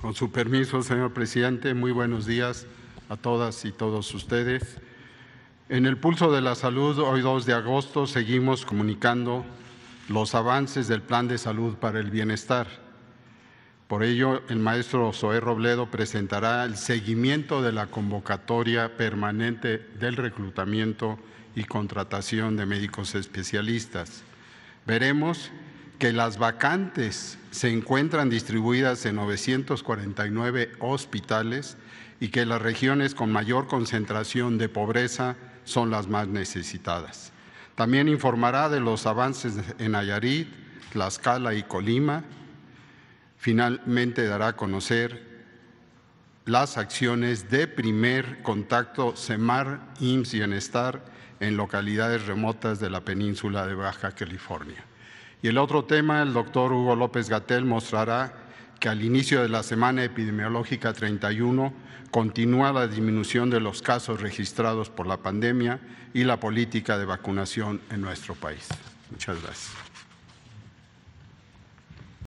Con su permiso, señor presidente, muy buenos días a todas y todos ustedes. En el pulso de la salud, hoy 2 de agosto, seguimos comunicando los avances del Plan de Salud para el Bienestar. Por ello, el maestro Zoé Robledo presentará el seguimiento de la convocatoria permanente del reclutamiento y contratación de médicos especialistas. Veremos que las vacantes se encuentran distribuidas en 949 hospitales y que las regiones con mayor concentración de pobreza son las más necesitadas. También informará de los avances en Nayarit, Tlaxcala y Colima. Finalmente dará a conocer las acciones de primer contacto Semar, IMSS y Bienestar en localidades remotas de la península de Baja California. Y el otro tema, el doctor Hugo López Gatel mostrará que al inicio de la semana epidemiológica 31 continúa la disminución de los casos registrados por la pandemia y la política de vacunación en nuestro país. Muchas gracias.